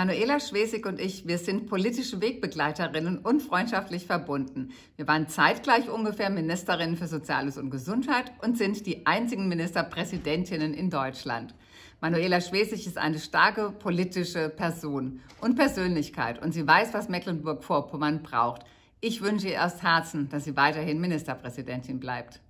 Manuela Schwesig und ich, wir sind politische Wegbegleiterinnen und freundschaftlich verbunden. Wir waren zeitgleich ungefähr Ministerinnen für Soziales und Gesundheit und sind die einzigen Ministerpräsidentinnen in Deutschland. Manuela Schwesig ist eine starke politische Person und Persönlichkeit und sie weiß, was Mecklenburg-Vorpommern braucht. Ich wünsche ihr aus Herzen, dass sie weiterhin Ministerpräsidentin bleibt.